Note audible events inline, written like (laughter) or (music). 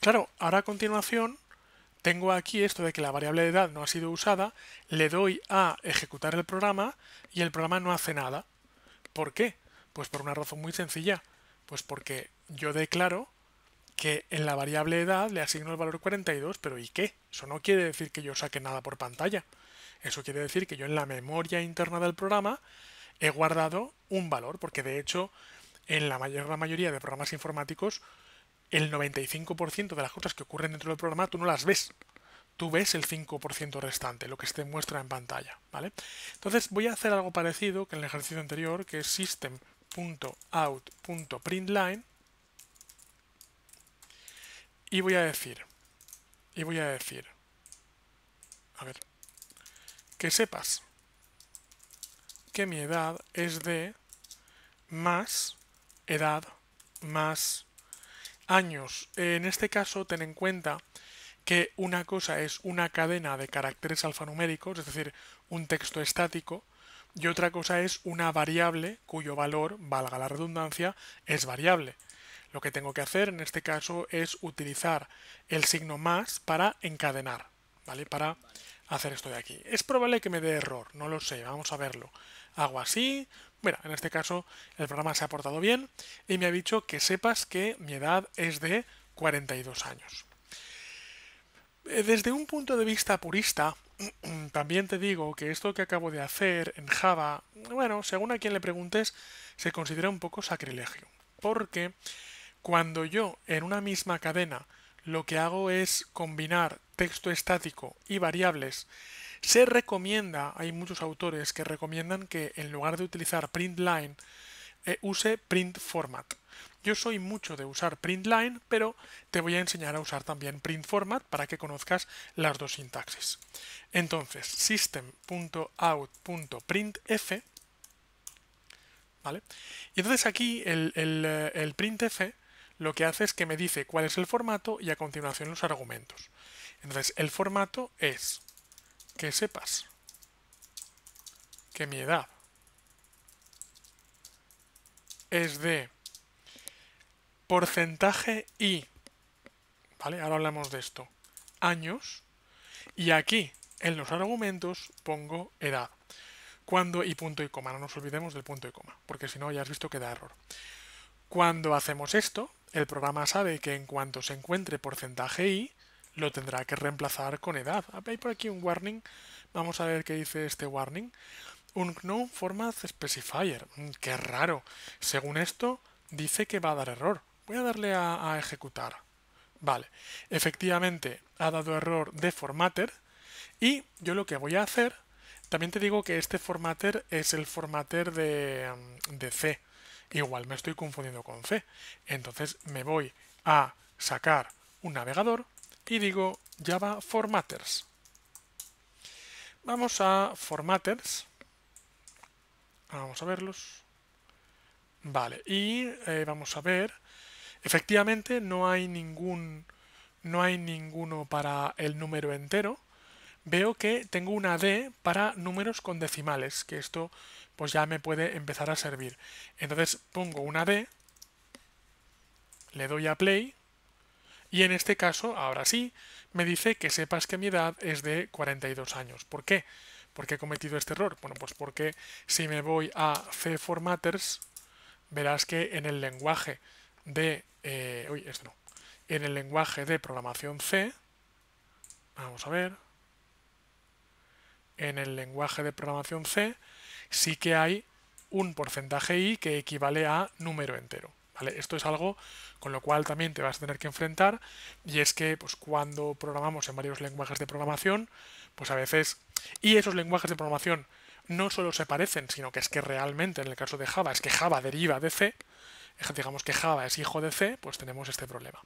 Claro, ahora a continuación tengo aquí esto de que la variable de edad no ha sido usada, le doy a ejecutar el programa y el programa no hace nada. ¿Por qué? Pues por una razón muy sencilla. Pues porque yo declaro que en la variable edad le asigno el valor 42, pero ¿y qué? Eso no quiere decir que yo saque nada por pantalla. Eso quiere decir que yo en la memoria interna del programa he guardado un valor, porque de hecho en la mayor la mayoría de programas informáticos el 95% de las cosas que ocurren dentro del programa tú no las ves. Tú ves el 5% restante, lo que se muestra en pantalla, ¿vale? Entonces voy a hacer algo parecido que en el ejercicio anterior, que es system.out.println y voy a decir, y voy a decir, a ver, que sepas que mi edad es de más edad más años. En este caso, ten en cuenta que una cosa es una cadena de caracteres alfanuméricos, es decir, un texto estático, y otra cosa es una variable cuyo valor, valga la redundancia, es variable. Lo que tengo que hacer en este caso es utilizar el signo más para encadenar, ¿vale? Para hacer esto de aquí. Es probable que me dé error, no lo sé, vamos a verlo hago así. Bueno, en este caso el programa se ha portado bien y me ha dicho que sepas que mi edad es de 42 años. Eh, desde un punto de vista purista, (clears throat) también te digo que esto que acabo de hacer en Java, bueno, según a quien le preguntes, se considera un poco sacrilegio. Porque cuando yo en una misma cadena lo que hago es combinar texto estático y variables se recomienda, hay muchos autores que recomiendan que en lugar de utilizar print line, eh, use print format. Yo soy mucho de usar print line, pero te voy a enseñar a usar también print format para que conozcas las dos sintaxis. Entonces, system.out.printf ¿Vale? Y entonces aquí el, el, eh, el printf lo que hace es que me dice cuál es el formato y a continuación los argumentos. Entonces, el formato es que sepas que mi edad es de porcentaje y, Ahora hablamos de esto, años, y aquí en los argumentos pongo edad. Cuando y punto y coma, no nos olvidemos del punto y coma, porque si no ya has visto que da error. Cuando hacemos esto, el programa sabe que en cuanto se encuentre porcentaje i, lo tendrá que reemplazar con edad. Hay por aquí un warning. Vamos a ver qué dice este warning. Un no Format Specifier. Mm, qué raro. Según esto, dice que va a dar error. Voy a darle a, ejecutar. Vale. Efectivamente, ha dado error de formatter. Y yo lo que voy a hacer, también te digo que este formatter es el formatter de, mm, de C. Igual me estoy confundiendo con C. Entonces me voy a sacar un navegador y digo Java Formatters. Vamos a Formatters. Vamos a verlos. Vale, y eh, vamos a ver. Efectivamente, no hay ningún. No hay ninguno para el número entero. Veo que tengo una D para números con decimales, que esto pues ya me puede empezar a servir. Entonces pongo una D, le doy a play y en este caso, ahora sí, me dice que sepas que mi edad es de 42 años. ¿Por qué? ¿Por qué he cometido este error? Bueno, pues porque si me voy a C-Formatters, verás que en el lenguaje de... Eh, en el lenguaje de programación C, vamos a ver, en el lenguaje de programación C sí que hay un porcentaje i que equivale a número entero. Esto es algo con lo cual también te vas a tener que enfrentar y es que pues, cuando programamos en varios lenguajes de programación, pues a veces... Y esos lenguajes de programación no solo se parecen, sino que es que realmente en el caso de Java es que Java deriva de C, digamos que Java es hijo de C, pues tenemos este problema.